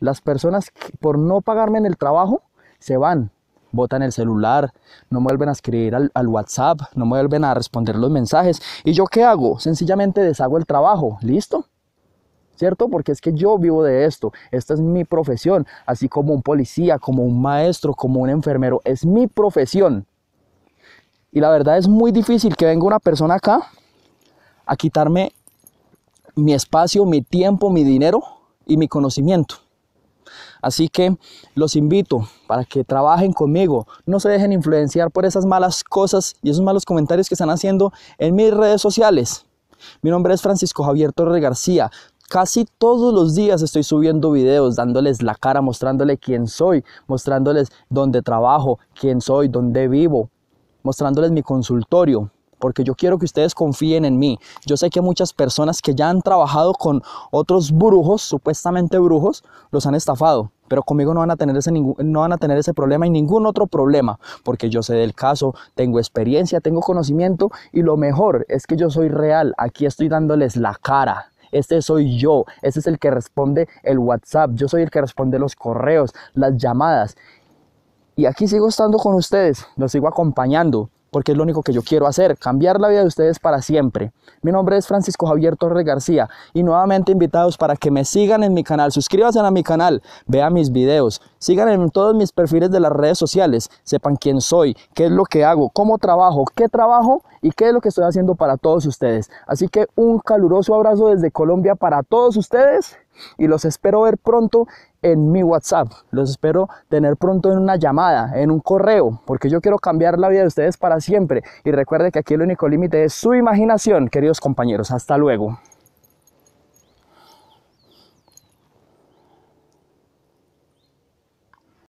Las personas por no pagarme en el trabajo se van, botan el celular, no vuelven a escribir al, al, WhatsApp, no vuelven a responder los mensajes. ¿Y yo qué hago? Sencillamente deshago el trabajo, ¿listo? ¿Cierto? Porque es que yo vivo de esto, esta es mi profesión, así como un policía, como un maestro, como un enfermero, es mi profesión. Y la verdad es muy difícil que venga una persona acá a quitarme mi espacio, mi tiempo, mi dinero y mi conocimiento. Así que los invito para que trabajen conmigo, no se dejen influenciar por esas malas cosas y esos malos comentarios que están haciendo en mis redes sociales. Mi nombre es Francisco Javier Torre García. Casi todos los días estoy subiendo videos, dándoles la cara, mostrándoles quién soy, mostrándoles dónde trabajo, quién soy, dónde vivo, mostrándoles mi consultorio, porque yo quiero que ustedes confíen en mí. Yo sé que muchas personas que ya han trabajado con otros brujos, supuestamente brujos, los han estafado, pero conmigo no van a tener ese, no van a tener ese problema y ningún otro problema, porque yo sé del caso, tengo experiencia, tengo conocimiento y lo mejor es que yo soy real, aquí estoy dándoles la cara. Este soy yo, este es el que responde el WhatsApp, yo soy el que responde los correos, las llamadas. Y aquí sigo estando con ustedes, los sigo acompañando porque es lo único que yo quiero hacer, cambiar la vida de ustedes para siempre. Mi nombre es Francisco Javier Torres García y nuevamente invitados para que me sigan en mi canal, suscríbanse a mi canal, vean mis videos, sigan en todos mis perfiles de las redes sociales, sepan quién soy, qué es lo que hago, cómo trabajo, qué trabajo y qué es lo que estoy haciendo para todos ustedes. Así que un caluroso abrazo desde Colombia para todos ustedes y los espero ver pronto en mi WhatsApp, los espero tener pronto en una llamada, en un correo, porque yo quiero cambiar la vida de ustedes para siempre y recuerde que aquí el único límite es su imaginación, queridos compañeros, hasta luego.